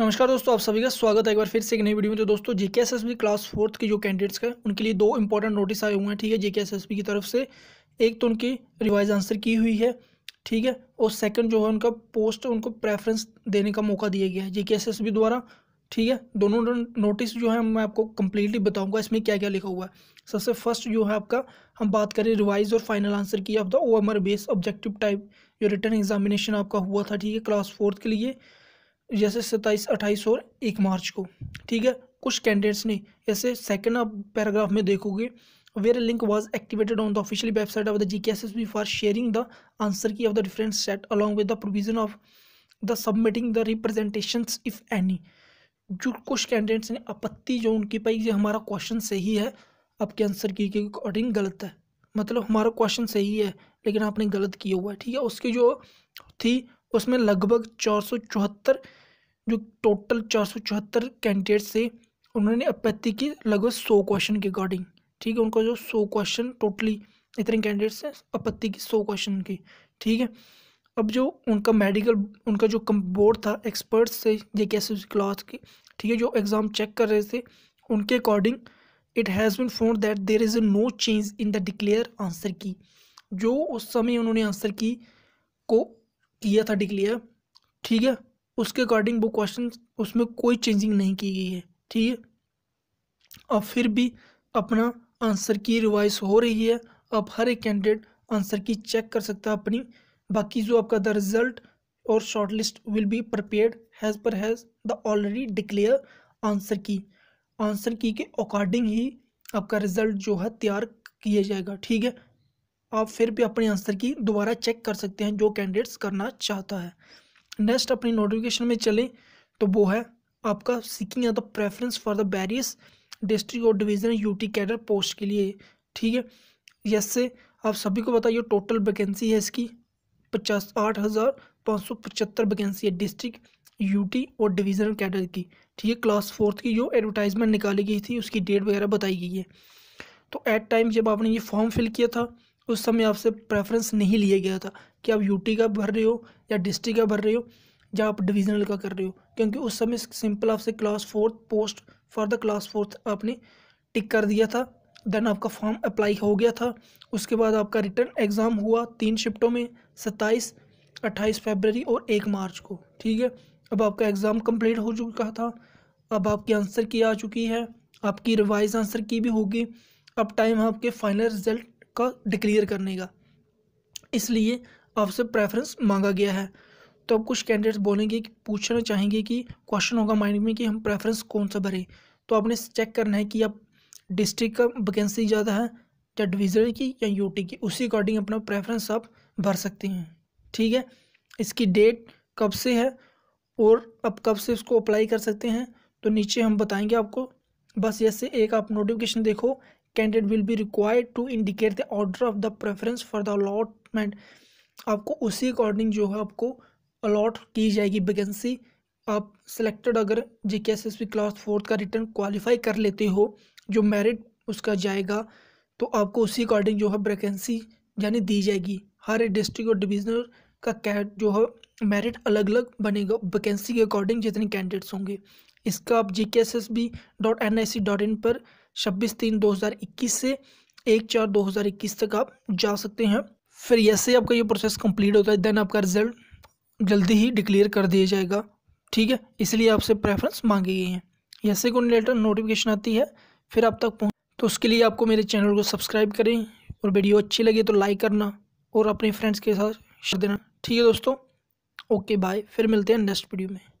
नमस्कार दोस्तों आप सभी का स्वागत है एक बार फिर से एक नई वीडियो में तो दोस्तों J K S S B class fourth के जो कैंडिडेट्स हैं उनके लिए दो इंपॉर्टेंट नोटिस आए हुए हैं ठीक है जेके एस एस बी की तरफ से एक तो उनकी रिवाइज आंसर की हुई है ठीक है और सेकंड जो है उनका पोस्ट उनको प्रेफरेंस देने का मौका दिया गया है जेके एस एस बी द्वारा ठीक है दोनों नोटिस जो है मैं आपको कम्प्लीटली बताऊँगा इसमें क्या क्या लिखा हुआ है सबसे फर्स्ट जो है आपका हम बात करें रिवाइज और final answer key of the O M base objective type जो रिटर्न एग्जामिनेशन आपका हुआ था ठीक है क्लास फोर्थ के लिए जैसे सत्ताईस अट्ठाईस और एक मार्च को ठीक है कुछ कैंडिडेट्स ने जैसे सेकेंड आप पैराग्राफ में देखोगे where link was activated on the official website of the G K S S B for sharing the answer key of the different set along with the provision of the submitting the representation if any जो कुछ candidates ने आपत्ति जो उनकी पाई ये हमारा question सही है आपके आंसर की के अकॉर्डिंग गलत है मतलब हमारा क्वेश्चन सही है लेकिन आपने गलत किया हुआ है ठीक है उसकी जो थी उसमें लगभग चार जो टोटल चार कैंडिडेट्स थे उन्होंने आपत्ति की लगभग सौ क्वेश्चन के अकॉर्डिंग ठीक है उनका जो सौ क्वेश्चन टोटली इतने कैंडिडेट्स हैं आपत्ति की सौ क्वेश्चन की ठीक है अब जो उनका मेडिकल उनका जो कम बोर्ड था एक्सपर्ट्स से जे के एस क्लास के ठीक है जो एग्ज़ाम चेक कर रहे थे उनके according it has been found that there is no change in the declare answer key जो उस समय उन्होंने आंसर की को किया था डिक्लेयर ठीक है उसके अकॉर्डिंग वो क्वेश्चन उसमें कोई चेंजिंग नहीं की गई है ठीक है और फिर भी अपना आंसर की रिवाइज हो रही है अब हर एक कैंडिडेट आंसर की चेक कर सकता है अपनी बाकी जो आपका द रिजल्ट और short list will be prepare has per has the already declare answer key answer key के अकॉर्डिंग ही आपका रिजल्ट जो है तैयार किया जाएगा ठीक है आप फिर भी अपने आंसर की दोबारा चेक कर सकते हैं जो कैंडिडेट्स करना चाहता है नेक्स्ट अपनी नोटिफिकेशन में चलें तो वो है आपका सीकिंग तो preference for the various district और डिविजनल यूटी कैडर पोस्ट के लिए ठीक है यस से आप सभी को बताइए टोटल वैकेंसी है इसकी पचास आठ हज़ार पाँच सौ पचहत्तर वैकेंसी है डिस्ट्रिक्ट यूटी और डिविज़नल कैडर की ठीक है क्लास फोर्थ की जो एडवर्टाइजमेंट निकाली गई थी उसकी डेट वगैरह बताई गई है तो एट टाइम जब आपने ये फॉर्म फिल किया था उस समय आपसे प्रेफरेंस नहीं लिया गया था कि आप यूटी का भर रहे हो या डिस्ट्रिक्ट का भर रहे हो या आप डिविजनल का कर रहे हो क्योंकि उस समय सिंपल आपसे class fourth post for the class fourth आपने टिक कर दिया था देन आपका फॉर्म अप्लाई हो गया था उसके बाद आपका रिटर्न एग्ज़ाम हुआ तीन शिफ्टों में सत्ताईस अट्ठाईस फरवरी और एक मार्च को ठीक है अब आपका एग्ज़ाम कंप्लीट हो चुका था अब आपकी आंसर की आ चुकी है आपकी रिवाइज आंसर की भी होगी अब टाइम आपके फाइनल रिजल्ट का डिक्लेयर करने का इसलिए आपसे प्रेफरेंस मांगा गया है तो अब कुछ कैंडिडेट्स बोलेंगे कि पूछना चाहेंगे कि क्वेश्चन होगा माइंड में कि हम प्रेफरेंस कौन सा भरें तो आपने चेक करना है कि आप डिस्ट्रिक्ट का वैकेंसी ज़्यादा है या डिविजन की या यूटी की उसी अकॉर्डिंग अपना प्रेफरेंस आप भर सकते हैं ठीक है इसकी डेट कब से है और आप कब से इसको अप्लाई कर सकते हैं तो नीचे हम बताएंगे आपको बस जैसे एक आप नोटिफिकेशन देखो candidate will be required to indicate the order of the preference for the allotment आपको उसी अकॉर्डिंग जो है आपको अलॉट की जाएगी वैकेंसी आप सिलेक्टेड अगर J K K S S P class fourth का रिटर्न क्वालिफाई कर लेते हो जो मेरिट उसका जाएगा तो आपको उसी अकॉर्डिंग जो है वैकेंसी यानी दी जाएगी हर एक डिस्ट्रिक्ट और डिवीजनल का कैट जो है मेरिट अलग अलग बनेगा वैकेंसी के अकॉर्डिंग जितने कैंडिडेट्स होंगे इसका आप G K S S B dot N I C dot in पर छब्बीस तीन दो हज़ार इक्कीस से एक चार दो हज़ार इक्कीस तक आप जा सकते हैं फिर ऐसे आपका ये प्रोसेस कंप्लीट होता है देन आपका रिजल्ट जल्दी ही डिक्लेयर कर दिया जाएगा ठीक है इसलिए आपसे प्रेफरेंस मांगी गई है ऐसे को रिलेटेड नोटिफिकेशन आती है फिर आप तक पहुँच तो उसके लिए आपको मेरे चैनल को सब्सक्राइब करें और वीडियो अच्छी लगे तो लाइक करना और अपने फ्रेंड्स के साथ शेयर देना ठीक है दोस्तों ओके बाय फिर मिलते हैं नेक्स्ट वीडियो में